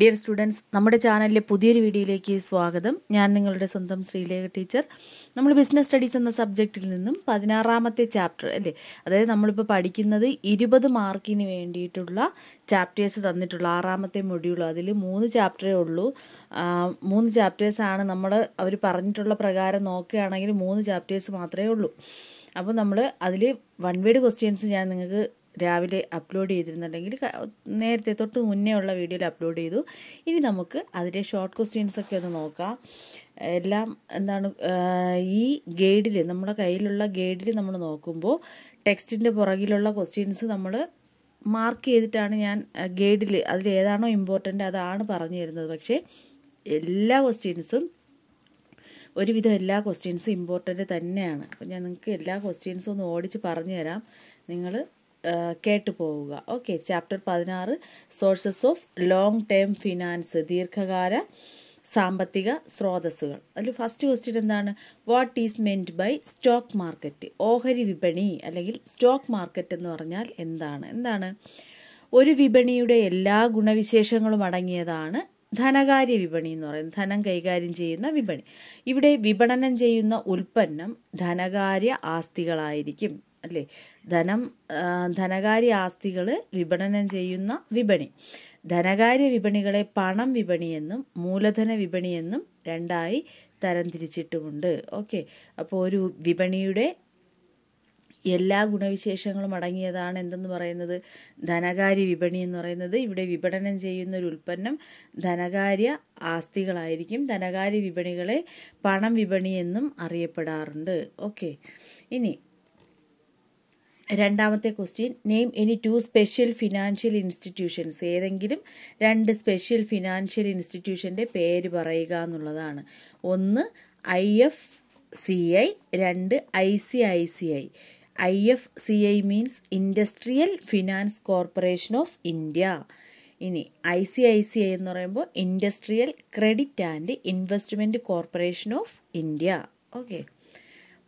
dear students നമ്മുടെ ചാനലിലെ പുതിയൊരു വീഡിയോയിലേക്ക് സ്വാഗതം ഞാൻ നിങ്ങളുടെ സ്വന്തം ശ്രീലേഖ ടീച്ചർ നമ്മൾ ബിസിനസ് സ്റ്റഡീസ് എന്ന സബ്ജക്റ്റിൽ നിന്നും പതിനാറാമത്തെ ചാപ്റ്റർ അല്ലേ അതായത് നമ്മളിപ്പോൾ പഠിക്കുന്നത് ഇരുപത് മാർക്കിന് വേണ്ടിയിട്ടുള്ള ചാപ്റ്റേഴ്സ് തന്നിട്ടുള്ള ആറാമത്തെ മൊഡ്യൂൾ അതിൽ മൂന്ന് ചാപ്റ്ററേ ഉള്ളൂ മൂന്ന് ചാപ്റ്റേഴ്സാണ് നമ്മൾ അവർ പറഞ്ഞിട്ടുള്ള പ്രകാരം നോക്കുകയാണെങ്കിൽ മൂന്ന് ചാപ്റ്റേഴ്സ് മാത്രമേ ഉള്ളൂ അപ്പോൾ നമ്മൾ അതിൽ വൺ വേഡ് ക്വസ്റ്റ്യൻസ് ഞാൻ നിങ്ങൾക്ക് രാവിലെ അപ്ലോഡ് ചെയ്തിരുന്നുണ്ടെങ്കിൽ നേരത്തെ തൊട്ട് മുന്നേ ഉള്ള വീഡിയോയിൽ അപ്ലോഡ് ചെയ്തു ഇനി നമുക്ക് അതിലെ ഷോർട്ട് ക്വസ്റ്റ്യൻസൊക്കെ ഒന്ന് നോക്കാം എല്ലാം എന്താണ് ഈ ഗൈഡിൽ നമ്മുടെ കയ്യിലുള്ള ഗൈഡിൽ നമ്മൾ നോക്കുമ്പോൾ ടെക്സ്റ്റിൻ്റെ പുറകിലുള്ള ക്വസ്റ്റ്യൻസ് നമ്മൾ മാർക്ക് ചെയ്തിട്ടാണ് ഞാൻ ഗൈഡിൽ അതിൽ ഏതാണോ ഇമ്പോർട്ടൻ്റ് അതാണ് പറഞ്ഞു തരുന്നത് പക്ഷേ എല്ലാ ക്വസ്റ്റ്യൻസും ഒരുവിധം എല്ലാ ക്വസ്റ്റ്യൻസും ഇമ്പോർട്ടൻ്റ് തന്നെയാണ് അപ്പോൾ ഞാൻ നിങ്ങൾക്ക് എല്ലാ ക്വസ്റ്റ്യൻസും ഒന്ന് ഓടിച്ച് പറഞ്ഞു തരാം നിങ്ങൾ കേട്ടു പോവുക ഓക്കെ ചാപ്റ്റർ പതിനാറ് sources of long term finance ദീർഘകാല സാമ്പത്തിക സ്രോതസ്സുകൾ അതിൽ ഫസ്റ്റ് ക്വസ്റ്റ്യൻ എന്താണ് what is meant by stock market ഓഹരി വിപണി അല്ലെങ്കിൽ സ്റ്റോക്ക് മാർക്കറ്റ് എന്ന് പറഞ്ഞാൽ എന്താണ് എന്താണ് ഒരു വിപണിയുടെ എല്ലാ ഗുണവിശേഷങ്ങളും അടങ്ങിയതാണ് ധനകാര്യ വിപണി എന്ന് പറയുന്നത് ധനം കൈകാര്യം ചെയ്യുന്ന വിപണി ഇവിടെ വിപണനം ചെയ്യുന്ന ഉൽപ്പന്നം ധനകാര്യ ആസ്തികളായിരിക്കും അല്ലേ ധനം ധനകാര്യ ആസ്തികൾ വിപണനം ചെയ്യുന്ന വിപണി ധനകാര്യ വിപണികളെ പണം വിപണിയെന്നും മൂലധന വിപണിയെന്നും രണ്ടായി തരംതിരിച്ചിട്ടുമുണ്ട് ഓക്കെ അപ്പോൾ ഒരു വിപണിയുടെ എല്ലാ ഗുണവിശേഷങ്ങളും അടങ്ങിയതാണ് എന്തെന്ന് പറയുന്നത് ധനകാര്യ വിപണി എന്ന് പറയുന്നത് ഇവിടെ വിപണനം ചെയ്യുന്ന ഒരു ഉൽപ്പന്നം ധനകാര്യ ആസ്തികളായിരിക്കും ധനകാര്യ വിപണികളെ പണം വിപണി എന്നും അറിയപ്പെടാറുണ്ട് ഓക്കെ ഇനി രണ്ടാമത്തെ question name any two special financial institutions ഏതെങ്കിലും രണ്ട് സ്പെഷ്യൽ ഫിനാൻഷ്യൽ ഇൻസ്റ്റിറ്റ്യൂഷൻ്റെ പേര് പറയുക എന്നുള്ളതാണ് ഒന്ന് ഐ എഫ് സി ഐ രണ്ട് I C I C I I F C I means Industrial Finance Corporation of India ഇനി I C I C I എന്ന് പറയുമ്പോൾ Industrial Credit and Investment Corporation of India okay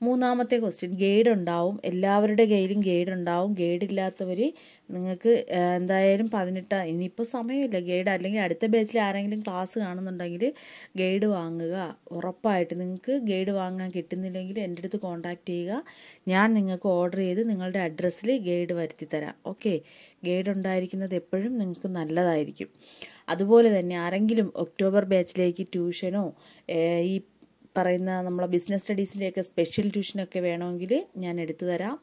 മൂന്നാമത്തെ question guide ഉണ്ടാവും എല്ലാവരുടെ കയ്യിലും guide ഉണ്ടാവും guide ഇല്ലാത്തവർ നിങ്ങൾക്ക് എന്തായാലും പതിനെട്ട് ഇനിയിപ്പോൾ സമയമില്ല ഗൈഡ് അല്ലെങ്കിൽ അടുത്ത ബേച്ചിൽ ആരെങ്കിലും ക്ലാസ് കാണുന്നുണ്ടെങ്കിൽ ഗൈഡ് വാങ്ങുക ഉറപ്പായിട്ട് നിങ്ങൾക്ക് ഗൈഡ് വാങ്ങാൻ കിട്ടുന്നില്ലെങ്കിൽ എൻ്റെ അടുത്ത് കോൺടാക്റ്റ് ചെയ്യുക ഞാൻ നിങ്ങൾക്ക് ഓർഡർ ചെയ്ത് നിങ്ങളുടെ അഡ്രസ്സിൽ ഗൈഡ് വരുത്തി തരാം ഓക്കെ ഗൈഡ് ഉണ്ടായിരിക്കുന്നത് എപ്പോഴും നിങ്ങൾക്ക് നല്ലതായിരിക്കും അതുപോലെ തന്നെ ആരെങ്കിലും ഒക്ടോബർ ബാച്ചിലേക്ക് ട്യൂഷനോ ഈ പറയുന്ന നമ്മളെ ബിസിനസ് സ്റ്റഡീസിൻ്റെയൊക്കെ സ്പെഷ്യൽ ട്യൂഷനൊക്കെ വേണമെങ്കിൽ ഞാൻ എടുത്തു തരാം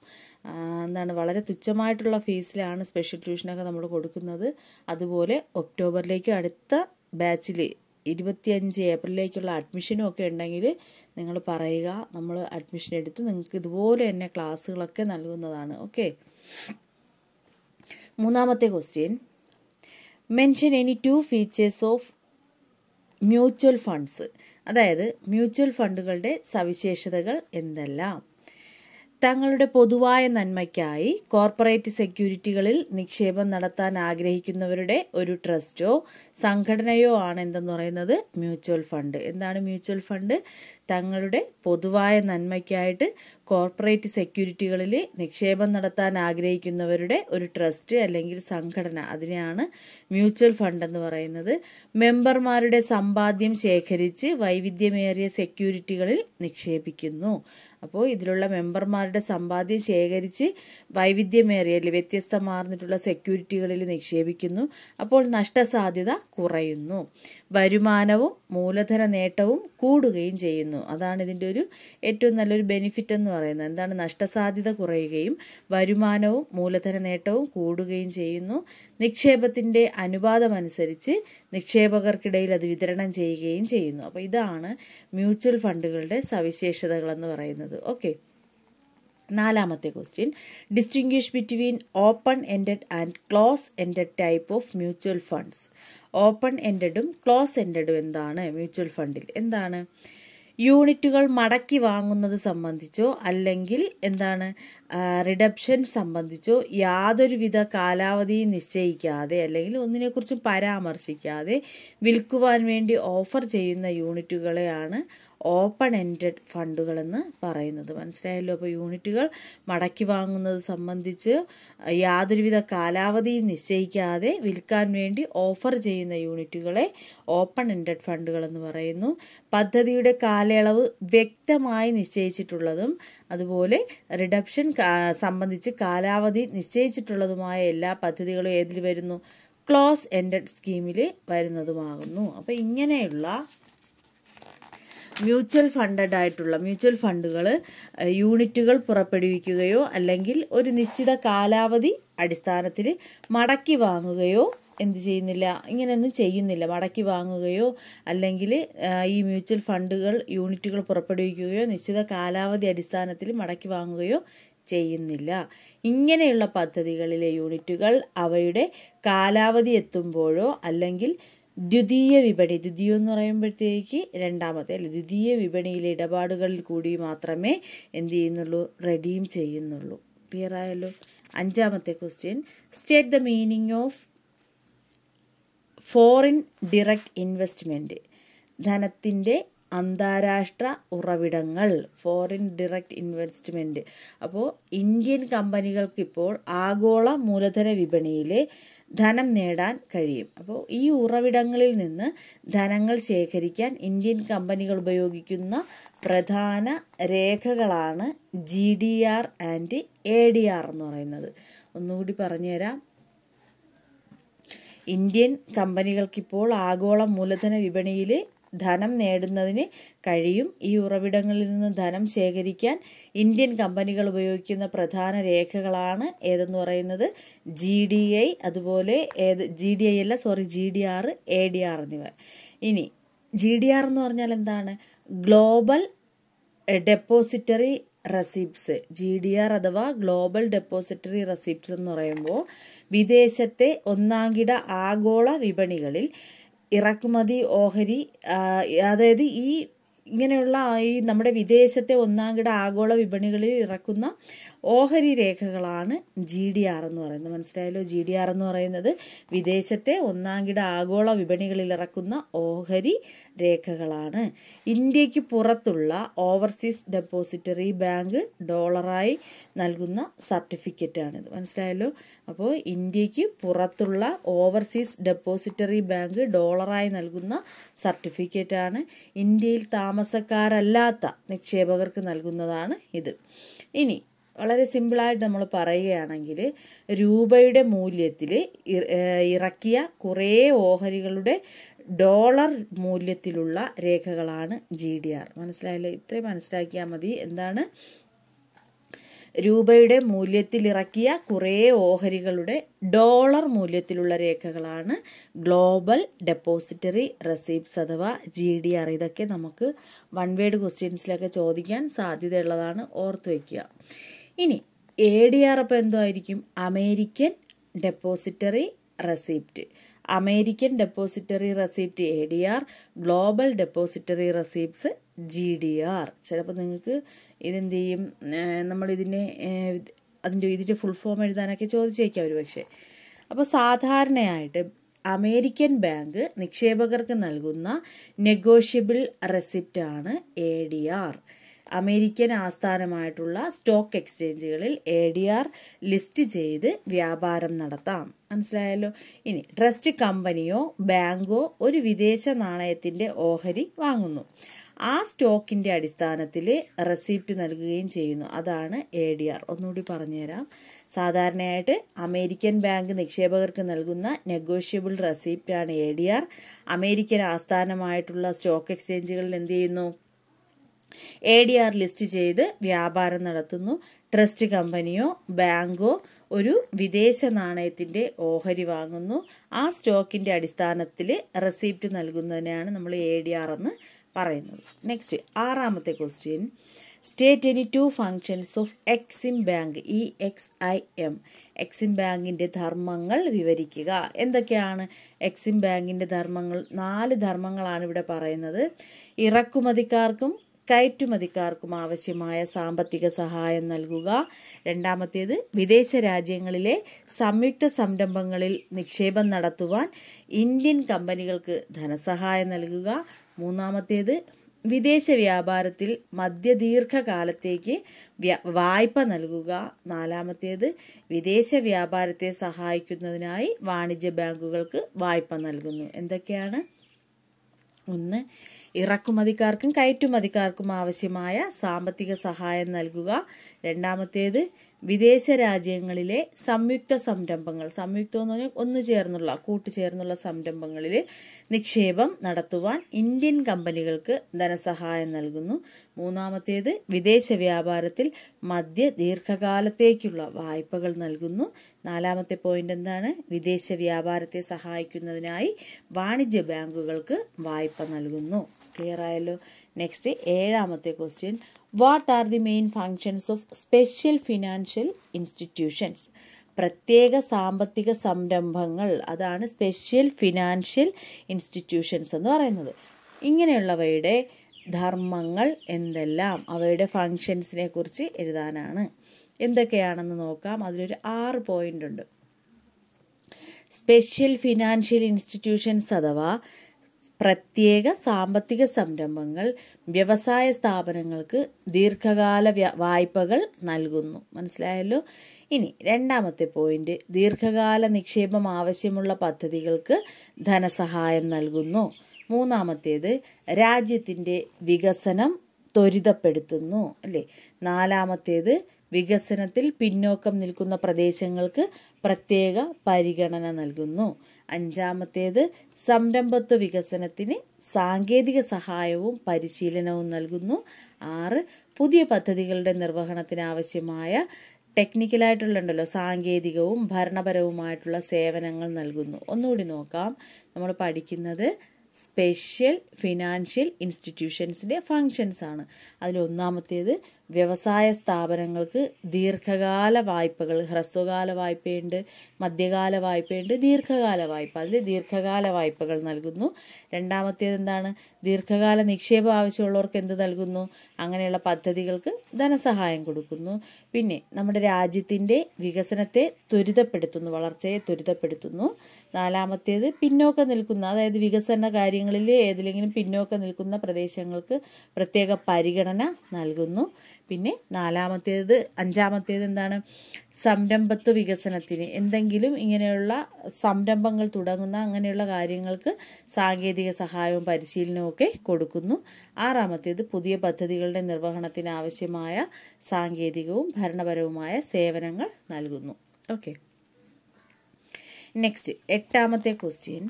എന്താണ് വളരെ തുച്ഛമായിട്ടുള്ള ഫീസിലാണ് സ്പെഷ്യൽ ട്യൂഷനൊക്കെ നമ്മൾ കൊടുക്കുന്നത് അതുപോലെ ഒക്ടോബറിലേക്ക് അടുത്ത ബാച്ചിൽ ഇരുപത്തിയഞ്ച് ഏപ്രിലിലേക്കുള്ള അഡ്മിഷനും ഒക്കെ ഉണ്ടെങ്കിൽ നിങ്ങൾ പറയുക നമ്മൾ അഡ്മിഷൻ എടുത്ത് നിങ്ങൾക്ക് ഇതുപോലെ തന്നെ ക്ലാസ്സുകളൊക്കെ നൽകുന്നതാണ് ഓക്കെ മൂന്നാമത്തെ question mention any two features of mutual funds അതായത് മ്യൂച്വൽ ഫണ്ടുകളുടെ സവിശേഷതകൾ എന്തെല്ലാം തങ്ങളുടെ പൊതുവായ നന്മയ്ക്കായി കോർപ്പറേറ്റ് സെക്യൂരിറ്റികളിൽ നിക്ഷേപം നടത്താൻ ആഗ്രഹിക്കുന്നവരുടെ ഒരു ട്രസ്റ്റോ സംഘടനയോ ആണ് എന്തെന്ന് പറയുന്നത് മ്യൂച്വൽ ഫണ്ട് എന്താണ് മ്യൂച്വൽ ഫണ്ട് തങ്ങളുടെ പൊതുവായ നന്മയ്ക്കായിട്ട് കോർപ്പറേറ്റ് സെക്യൂരിറ്റികളിൽ നിക്ഷേപം നടത്താൻ ആഗ്രഹിക്കുന്നവരുടെ ഒരു ട്രസ്റ്റ് അല്ലെങ്കിൽ സംഘടന അതിനെയാണ് മ്യൂച്വൽ ഫണ്ട് എന്ന് പറയുന്നത് മെമ്പർമാരുടെ സമ്പാദ്യം ശേഖരിച്ച് വൈവിധ്യമേറിയ സെക്യൂരിറ്റികളിൽ നിക്ഷേപിക്കുന്നു അപ്പോൾ ഇതിലുള്ള മെമ്പർമാരുടെ സമ്പാദ്യം ശേഖരിച്ച് വൈവിധ്യമേറിയ അല്ലെങ്കിൽ വ്യത്യസ്തമാർന്നിട്ടുള്ള സെക്യൂരിറ്റികളിൽ നിക്ഷേപിക്കുന്നു അപ്പോൾ നഷ്ടസാധ്യത കുറയുന്നു വരുമാനവും മൂലധന നേട്ടവും കൂടുകയും ചെയ്യുന്നു കുറയുന്നു അതാണ് ഇതിൻ്റെ ഒരു ഏറ്റവും നല്ലൊരു ബെനിഫിറ്റ് എന്ന് പറയുന്നത് എന്താണ് നഷ്ടസാധ്യത കുറയുകയും വരുമാനവും മൂലധന നേട്ടവും കൂടുകയും ചെയ്യുന്നു നിക്ഷേപത്തിൻ്റെ അനുപാതമനുസരിച്ച് നിക്ഷേപകർക്കിടയിൽ അത് വിതരണം ചെയ്യുകയും ചെയ്യുന്നു അപ്പോൾ ഇതാണ് മ്യൂച്വൽ ഫണ്ടുകളുടെ സവിശേഷതകളെന്ന് പറയുന്നത് ഓക്കെ നാലാമത്തെ question distinguish between open ended and close ended type of mutual funds open എൻഡഡും ക്ലോസ് എൻഡഡും എന്താണ് മ്യൂച്വൽ ഫണ്ടിൽ എന്താണ് യൂണിറ്റുകൾ മടക്കി വാങ്ങുന്നത് സംബന്ധിച്ചോ അല്ലെങ്കിൽ എന്താണ് റിഡപ്ഷൻ സംബന്ധിച്ചോ യാതൊരുവിധ കാലാവധിയും നിശ്ചയിക്കാതെ അല്ലെങ്കിൽ ഒന്നിനെക്കുറിച്ചും പരാമർശിക്കാതെ വിൽക്കുവാൻ വേണ്ടി ഓഫർ ചെയ്യുന്ന യൂണിറ്റുകളെയാണ് ഓപ്പൺ എൻഡഡ് ഫണ്ടുകളെന്ന് പറയുന്നത് മനസ്സിലായല്ലോ അപ്പോൾ യൂണിറ്റുകൾ മടക്കി വാങ്ങുന്നത് സംബന്ധിച്ച് യാതൊരുവിധ കാലാവധിയും നിശ്ചയിക്കാതെ വിൽക്കാൻ വേണ്ടി ഓഫർ ചെയ്യുന്ന യൂണിറ്റുകളെ ഓപ്പൺ എൻഡഡ് ഫണ്ടുകളെന്ന് പറയുന്നു പദ്ധതിയുടെ കാലയളവ് വ്യക്തമായി നിശ്ചയിച്ചിട്ടുള്ളതും അതുപോലെ റിഡപ്ഷൻ സംബന്ധിച്ച് കാലാവധി നിശ്ചയിച്ചിട്ടുള്ളതുമായ എല്ലാ പദ്ധതികളും ഏതിൽ വരുന്നു ക്ലോസ് എൻഡഡ് സ്കീമിൽ വരുന്നതുമാകുന്നു അപ്പോൾ ഇങ്ങനെയുള്ള മ്യൂച്വൽ ഫണ്ടഡ് ആയിട്ടുള്ള മ്യൂച്വൽ ഫണ്ടുകൾ യൂണിറ്റുകൾ പുറപ്പെടുവിക്കുകയോ അല്ലെങ്കിൽ ഒരു നിശ്ചിത കാലാവധി അടിസ്ഥാനത്തിൽ മടക്കി വാങ്ങുകയോ എന്ത് ചെയ്യുന്നില്ല ഇങ്ങനെയൊന്നും ചെയ്യുന്നില്ല മടക്കി വാങ്ങുകയോ അല്ലെങ്കിൽ ഈ മ്യൂച്വൽ ഫണ്ടുകൾ യൂണിറ്റുകൾ പുറപ്പെടുവിക്കുകയോ നിശ്ചിത കാലാവധി അടിസ്ഥാനത്തിൽ മടക്കി വാങ്ങുകയോ ചെയ്യുന്നില്ല ഇങ്ങനെയുള്ള പദ്ധതികളിലെ യൂണിറ്റുകൾ അവയുടെ കാലാവധി എത്തുമ്പോഴോ അല്ലെങ്കിൽ ദ്വിതീയ വിപണി ദ്വിതീയം എന്ന് പറയുമ്പോഴത്തേക്ക് രണ്ടാമത്തെ അല്ലെ ദ്വിതീയ വിപണിയിലെ ഇടപാടുകളിൽ കൂടി മാത്രമേ എന്ത് ചെയ്യുന്നുള്ളൂ റെഡീം ചെയ്യുന്നുള്ളൂ ക്ലിയർ ആയല്ലോ അഞ്ചാമത്തെ question state the meaning of foreign direct investment ധനത്തിൻ്റെ അന്താരാഷ്ട്ര ഉറവിടങ്ങൾ ഫോറിൻ ഡിറക്റ്റ് ഇൻവെസ്റ്റ്മെൻറ്റ് അപ്പോൾ ഇന്ത്യൻ കമ്പനികൾക്കിപ്പോൾ ആഗോള മൂലധന വിപണിയിലെ ധനം നേടാൻ കഴിയും അപ്പോൾ ഈ ഉറവിടങ്ങളിൽ നിന്ന് ധനങ്ങൾ ശേഖരിക്കാൻ ഇന്ത്യൻ കമ്പനികൾ ഉപയോഗിക്കുന്ന പ്രധാന രേഖകളാണ് G D R and A D R എന്ന് പറയുന്നത് ഒന്നുകൂടി പറഞ്ഞുതരാം ഇന്ത്യൻ കമ്പനികൾക്കിപ്പോൾ ആഗോള മൂലധന വിപണിയിൽ ധനം നേടുന്നതിന് കഴിയും ഈ ഉറവിടങ്ങളിൽ നിന്ന് ധനം ശേഖരിക്കാൻ ഇന്ത്യൻ കമ്പനികൾ ഉപയോഗിക്കുന്ന പ്രധാന രേഖകളാണ് ഏതെന്ന് പറയുന്നത് ജി ഡി ഐ അതുപോലെ ഏത് ജി ഡി ഐ അല്ല sorry G D R A D R എന്നിവ ഇനി ജി ഡി ആർ എന്ന് പറഞ്ഞാൽ എന്താണ് global depository receipts G D R അഥവാ ഗ്ലോബൽ ഡെപ്പോസിറ്ററി റെസിപ്റ്റ്സ് എന്ന് പറയുമ്പോൾ വിദേശത്തെ ഒന്നാംകിട ആഗോള വിപണികളിൽ ഇറക്കുമതി ഓഹരി അതായത് ഈ ഇങ്ങനെയുള്ള ഈ നമ്മുടെ വിദേശത്തെ ഒന്നാംകിട ആഗോള വിപണികളിൽ ഇറക്കുന്ന ഓഹരി രേഖകളാണ് ജി ഡി ആർ എന്ന് പറയുന്നത് മനസ്സിലായല്ലോ ജി ഡി ആർ എന്ന് പറയുന്നത് വിദേശത്തെ ഒന്നാംകിട ആഗോള വിപണികളിൽ ഇറക്കുന്ന ഓഹരി രേഖകളാണ് ഇന്ത്യക്ക് പുറത്തുള്ള ഓവർസീസ് ഡെപ്പോസിറ്ററി ബാങ്ക് ഡോളറായി നൽകുന്ന സർട്ടിഫിക്കറ്റാണിത് മനസ്സിലായല്ലോ അപ്പോൾ ഇന്ത്യക്ക് പുറത്തുള്ള ഓവർസീസ് ഡെപ്പോസിറ്ററി ബാങ്ക് ഡോളറായി നൽകുന്ന സർട്ടിഫിക്കറ്റാണ് ഇന്ത്യയിൽ താമസക്കാരല്ലാത്ത നിക്ഷേപകർക്ക് നൽകുന്നതാണ് ഇത് ഇനി വളരെ സിമ്പിളായിട്ട് നമ്മൾ പറയുകയാണെങ്കിൽ രൂപയുടെ മൂല്യത്തിൽ ഇറക്കിയ കുറേ ഓഹരികളുടെ ഡോളർ മൂല്യത്തിലുള്ള രേഖകളാണ് ജി ഡി ആർ മനസ്സിലായല്ലോ ഇത്രയും മനസ്സിലാക്കിയാൽ മതി എന്താണ് രൂപയുടെ മൂല്യത്തിലിറക്കിയ കുറേ ഓഹരികളുടെ ഡോളർ മൂല്യത്തിലുള്ള രേഖകളാണ് ഗ്ലോബൽ ഡെപ്പോസിറ്ററി റെസീപ്റ്റ്സ് അഥവാ ജി ഡി ആർ ഇതൊക്കെ നമുക്ക് വൺ വേഡ് ക്വസ്റ്റ്യൻസിലൊക്കെ ചോദിക്കാൻ സാധ്യതയുള്ളതാണ് ഓർത്ത് വയ്ക്കുക ഇനി എ ഡി ആർ അപ്പം എന്തായിരിക്കും American depository receipt American depository receipt A D R global depository receipts G D R ചിലപ്പോൾ നിങ്ങൾക്ക് ഇതെന്ത് ചെയ്യും നമ്മളിതിനെ അതിൻ്റെ ഇതിൻ്റെ ഫുൾ ഫോം എഴുതാനൊക്കെ ചോദിച്ചേക്കാം ഒരു പക്ഷേ അപ്പോൾ സാധാരണയായിട്ട് അമേരിക്കൻ ബാങ്ക് നിക്ഷേപകർക്ക് നൽകുന്ന നെഗോഷ്യബിൾ റെസിപ്റ്റാണ് എ ഡി ആർ അമേരിക്കൻ ആസ്ഥാനമായിട്ടുള്ള സ്റ്റോക്ക് എക്സ്ചേഞ്ചുകളിൽ എ ഡി ആർ ലിസ്റ്റ് ചെയ്ത് വ്യാപാരം നടത്താം മനസ്സിലായല്ലോ ഇനി ട്രസ്റ്റ് കമ്പനിയോ ബാങ്കോ ഒരു വിദേശ നാണയത്തിൻ്റെ ഓഹരി വാങ്ങുന്നു ആ സ്റ്റോക്കിൻ്റെ അടിസ്ഥാനത്തിൽ റെസിപ്റ്റ് നൽകുകയും ചെയ്യുന്നു അതാണ് എ ഡി ആർ ഒന്നുകൂടി പറഞ്ഞുതരാം സാധാരണയായിട്ട് അമേരിക്കൻ ബാങ്ക് നിക്ഷേപകർക്ക് നൽകുന്ന നെഗോഷ്യബിൾ റെസിപ്റ്റാണ് എ ഡി ആർ അമേരിക്കൻ ആസ്ഥാനമായിട്ടുള്ള സ്റ്റോക്ക് എക്സ്ചേഞ്ചുകളിൽ എന്ത് ചെയ്യുന്നു എ ഡി ആർ ലിസ്റ്റ് ചെയ്ത് വ്യാപാരം നടത്തുന്നു ട്രസ്റ്റ് കമ്പനിയോ ബാങ്കോ ഒരു വിദേശ നാണയത്തിൻ്റെ ഓഹരി വാങ്ങുന്നു ആ സ്റ്റോക്കിൻ്റെ അടിസ്ഥാനത്തിൽ റെസിപ്റ്റ് നൽകുന്നതിനാണ് നമ്മൾ എ ഡി ആർ എന്ന് പറയുന്നത് നെക്സ്റ്റ് ആറാമത്തെ question state any two functions of EXIM bank E X I M EXIM ബാങ്കിൻ്റെ ധർമ്മങ്ങൾ വിവരിക്കുക എന്തൊക്കെയാണ് എക്സിം ബാങ്കിൻ്റെ ധർമ്മങ്ങൾ നാല് ധർമ്മങ്ങളാണ് ഇവിടെ പറയുന്നത് ഇറക്കുമതിക്കാർക്കും കയറ്റുമതിക്കാർക്കും ആവശ്യമായ സാമ്പത്തിക സഹായം നൽകുക രണ്ടാമത്തേത് വിദേശ രാജ്യങ്ങളിലെ സംയുക്ത സംരംഭങ്ങളിൽ നിക്ഷേപം നടത്തുവാൻ ഇന്ത്യൻ കമ്പനികൾക്ക് ധനസഹായം നൽകുക മൂന്നാമത്തേത് വിദേശ വ്യാപാരത്തിൽ മധ്യദീർഘകാലത്തേക്ക് വായ്പ നൽകുക നാലാമത്തേത് വിദേശ വ്യാപാരത്തെ സഹായിക്കുന്നതിനായി വാണിജ്യ ബാങ്കുകൾക്ക് വായ്പ നൽകുന്നു എന്തൊക്കെയാണ് ഒന്ന് ഇറക്കുമതിക്കാർക്കും കയറ്റുമതിക്കാർക്കും ആവശ്യമായ സാമ്പത്തിക സഹായം നൽകുക രണ്ടാമത്തേത് വിദേശ രാജ്യങ്ങളിലെ സംയുക്ത സംരംഭങ്ങൾ സംയുക്തം എന്ന് പറഞ്ഞാൽ ഒന്നു ചേർന്നുള്ള കൂട്ടുചേർന്നുള്ള സംരംഭങ്ങളിൽ നിക്ഷേപം നടത്തുവാൻ ഇന്ത്യൻ കമ്പനികൾക്ക് ധനസഹായം നൽകുന്നു മൂന്നാമത്തേത് വിദേശ വ്യാപാരത്തിൽ മധ്യ ദീർഘകാലത്തേക്കുള്ള വായ്പകൾ നൽകുന്നു നാലാമത്തെ പോയിന്റ് എന്താണ് വിദേശ വ്യാപാരത്തെ സഹായിക്കുന്നതിനായി വാണിജ്യ ബാങ്കുകൾക്ക് വായ്പ നൽകുന്നു ക്ലിയർ ആയല്ലോ നെക്സ്റ്റ് ഏഴാമത്തെ question what are the main functions of special financial institutions പ്രത്യേക സാമ്പത്തിക സംരംഭങ്ങൾ അതാണ് സ്പെഷ്യൽ ഫിനാൻഷ്യൽ ഇൻസ്റ്റിറ്റ്യൂഷൻസ് എന്ന് പറയുന്നത് ഇങ്ങനെയുള്ളവയുടെ ധർമ്മങ്ങൾ എന്തെല്ലാം അവയുടെ ഫങ്ഷൻസിനെ കുറിച്ച് എഴുതാനാണ് എന്തൊക്കെയാണെന്ന് നോക്കാം അതിലൊരു ആറ് പോയിൻ്റ് ഉണ്ട് സ്പെഷ്യൽ ഫിനാൻഷ്യൽ ഇൻസ്റ്റിറ്റ്യൂഷൻസ് അഥവാ പ്രത്യേക സാമ്പത്തിക സംരംഭങ്ങൾ വ്യവസായ സ്ഥാപനങ്ങൾക്ക് ദീർഘകാല വായ്പകൾ നൽകുന്നു മനസ്സിലായല്ലോ ഇനി രണ്ടാമത്തെ പോയിന്റ് ദീർഘകാല നിക്ഷേപം ആവശ്യമുള്ള പദ്ധതികൾക്ക് ധനസഹായം നൽകുന്നു മൂന്നാമത്തേത് രാജ്യത്തിൻ്റെ വികസനം ത്വരിതപ്പെടുത്തുന്നു അല്ലേ നാലാമത്തേത് വികസനത്തിൽ പിന്നോക്കം നിൽക്കുന്ന പ്രദേശങ്ങൾക്ക് പ്രത്യേക പരിഗണന നൽകുന്നു അഞ്ചാമത്തേത് സംരംഭത്വ വികസനത്തിന് സാങ്കേതിക സഹായവും പരിശീലനവും നൽകുന്നു ആറ് പുതിയ പദ്ധതികളുടെ നിർവഹണത്തിന് ആവശ്യമായ ടെക്നിക്കലായിട്ടുള്ളണ്ടല്ലോ സാങ്കേതികവും ഭരണപരവുമായിട്ടുള്ള സേവനങ്ങൾ നൽകുന്നു ഒന്നുകൂടി നോക്കാം നമ്മൾ പഠിക്കുന്നത് സ്പെഷ്യൽ ഫിനാൻഷ്യൽ ഇൻസ്റ്റിറ്റ്യൂഷൻസിൻ്റെ ഫങ്ഷൻസ് ആണ് അതിലൊന്നാമത്തേത് വ്യവസായ സ്ഥാപനങ്ങൾക്ക് ദീർഘകാല വായ്പകൾ ഹ്രസ്വകാല വായ്പയുണ്ട് മധ്യകാല വായ്പയുണ്ട് ദീർഘകാല വായ്പ അതിൽ ദീർഘകാല വായ്പകൾ നൽകുന്നു രണ്ടാമത്തേത് എന്താണ് ദീർഘകാല നിക്ഷേപം ആവശ്യമുള്ളവർക്ക് എന്ത് നൽകുന്നു അങ്ങനെയുള്ള പദ്ധതികൾക്ക് ധനസഹായം കൊടുക്കുന്നു പിന്നെ നമ്മുടെ രാജ്യത്തിൻ്റെ വികസനത്തെ ത്വരിതപ്പെടുത്തുന്നു വളർച്ചയെ ത്വരിതപ്പെടുത്തുന്നു നാലാമത്തേത് പിന്നോക്കം നിൽക്കുന്ന അതായത് വികസന കാര്യങ്ങളിൽ ഏതിലെങ്കിലും പിന്നോക്കം നിൽക്കുന്ന പ്രദേശങ്ങൾക്ക് പ്രത്യേക പരിഗണന നൽകുന്നു പിന്നെ നാലാമത്തേത് അഞ്ചാമത്തേത് എന്താണ് സംരംഭത്വ വികസനത്തിന് എന്തെങ്കിലും ഇങ്ങനെയുള്ള സംരംഭങ്ങൾ തുടങ്ങുന്ന അങ്ങനെയുള്ള കാര്യങ്ങൾക്ക് സാങ്കേതിക സഹായവും പരിശീലനവും ഒക്കെ കൊടുക്കുന്നു ആറാമത്തേത് പുതിയ പദ്ധതികളുടെ നിർവഹണത്തിന് ആവശ്യമായ സാങ്കേതികവും ഭരണപരവുമായ സേവനങ്ങൾ നൽകുന്നു ഓക്കെ നെക്സ്റ്റ് എട്ടാമത്തെ question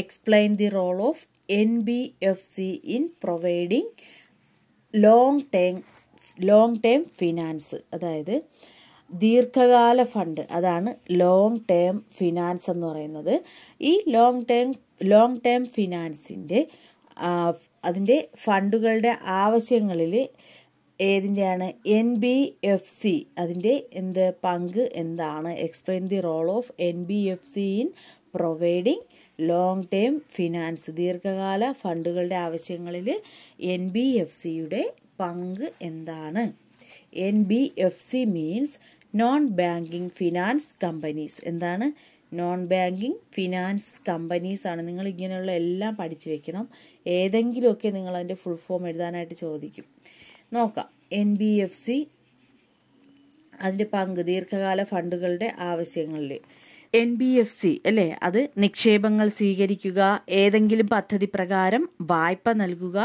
explain the role of N B F C in providing long term long term finance അതായത് ദീർഘകാല ഫണ്ട് അതാണ് ലോങ് ടേം ഫിനാൻസ് എന്ന് പറയുന്നത് ഈ ലോങ് ടേം ലോങ് ടേം ഫിനാൻസിൻ്റെ അതിൻ്റെ ഫണ്ടുകളുടെ ആവശ്യങ്ങളിൽ ഏതിൻ്റെയാണ് എൻ ബി എഫ് സി അതിൻ്റെ എന്ത് പങ്ക് എന്താണ് explain the role of N B F C in providing long term finance ദീർഘകാല ഫണ്ടുകളുടെ ആവശ്യങ്ങളിൽ എൻ ബി എഫ് സിയുടെ പങ്ക് എന്താണ് N B F C means non banking finance companies എന്താണ് നോൺ ബാങ്കിങ് ഫിനാൻസ് കമ്പനീസ് ആണ് നിങ്ങൾ ഇങ്ങനെയുള്ള എല്ലാം പഠിച്ചു വെക്കണം ഏതെങ്കിലുമൊക്കെ നിങ്ങൾ അതിൻ്റെ ഫുൾ ഫോം എഴുതാനായിട്ട് ചോദിക്കും നോക്കാം എൻ ബി എഫ് സി അതിൻ്റെ പങ്ക് ദീർഘകാല ഫണ്ടുകളുടെ ആവശ്യങ്ങളിൽ എൻ ബി എഫ് സി അല്ലേ അത് നിക്ഷേപങ്ങൾ സ്വീകരിക്കുക ഏതെങ്കിലും പദ്ധതി പ്രകാരം വായ്പ നൽകുക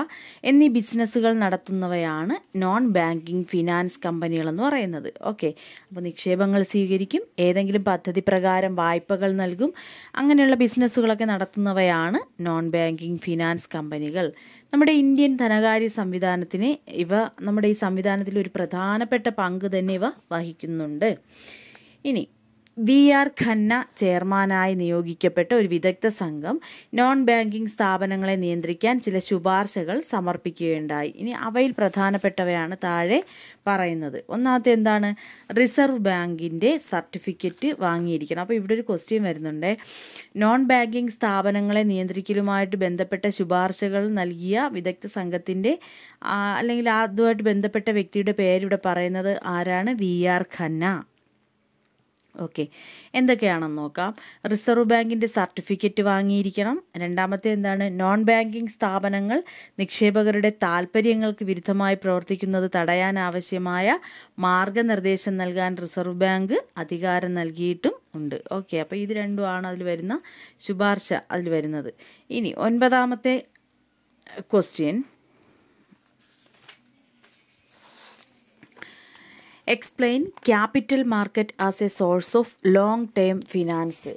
എന്നീ ബിസിനസ്സുകൾ നടത്തുന്നവയാണ് നോൺ ബാങ്കിങ് ഫിനാൻസ് കമ്പനികളെന്ന് പറയുന്നത് ഓക്കെ അപ്പോൾ നിക്ഷേപങ്ങൾ സ്വീകരിക്കും ഏതെങ്കിലും പദ്ധതി പ്രകാരം വായ്പകൾ നൽകും അങ്ങനെയുള്ള ബിസിനസ്സുകളൊക്കെ നടത്തുന്നവയാണ് നോൺ ബാങ്കിങ് ഫിനാൻസ് കമ്പനികൾ നമ്മുടെ ഇന്ത്യൻ ധനകാര്യ സംവിധാനത്തിന് ഇവ നമ്മുടെ ഈ സംവിധാനത്തിൽ ഒരു പ്രധാനപ്പെട്ട പങ്ക് തന്നെ ഇവ വഹിക്കുന്നുണ്ട് ഇനി വി ആർ ഖന്ന ചെയർമാനായി നിയോഗിക്കപ്പെട്ട ഒരു വിദഗ്ധ സംഘം നോൺ ബാങ്കിംഗ് സ്ഥാപനങ്ങളെ നിയന്ത്രിക്കാൻ ചില ശുപാർശകൾ സമർപ്പിക്കുകയുണ്ടായി ഇനി അവയിൽ പ്രധാനപ്പെട്ടവയാണ് താഴെ പറയുന്നത് ഒന്നാമത്തെ എന്താണ് റിസർവ് ബാങ്കിൻ്റെ സർട്ടിഫിക്കറ്റ് വാങ്ങിയിരിക്കണം അപ്പോൾ ഇവിടെ ഒരു ക്വസ്റ്റ്യൻ വരുന്നുണ്ട് നോൺ ബാങ്കിംഗ് സ്ഥാപനങ്ങളെ നിയന്ത്രിക്കലുമായിട്ട് ബന്ധപ്പെട്ട ശുപാർശകൾ നൽകിയ വിദഗ്ധ സംഘത്തിൻ്റെ അല്ലെങ്കിൽ അതുമായിട്ട് ബന്ധപ്പെട്ട വ്യക്തിയുടെ പേരിവിടെ പറയുന്നത് ആരാണ് വി ആർ ഖന്ന ഓക്കെ എന്തൊക്കെയാണെന്ന് നോക്കാം റിസർവ് ബാങ്കിൻ്റെ സർട്ടിഫിക്കറ്റ് വാങ്ങിയിരിക്കണം രണ്ടാമത്തെ എന്താണ് നോൺ ബാങ്കിംഗ് സ്ഥാപനങ്ങൾ നിക്ഷേപകരുടെ താൽപ്പര്യങ്ങൾക്ക് വിരുദ്ധമായി പ്രവർത്തിക്കുന്നത് തടയാൻ ആവശ്യമായ മാർഗനിർദ്ദേശം നൽകാൻ റിസർവ് ബാങ്ക് അധികാരം നൽകിയിട്ടും ഉണ്ട് ഓക്കെ അപ്പോൾ ഇത് രണ്ടുമാണ് അതിൽ വരുന്ന ശുപാർശ അതിൽ വരുന്നത് ഇനി ഒൻപതാമത്തെ question explain capital market as a source of long term finance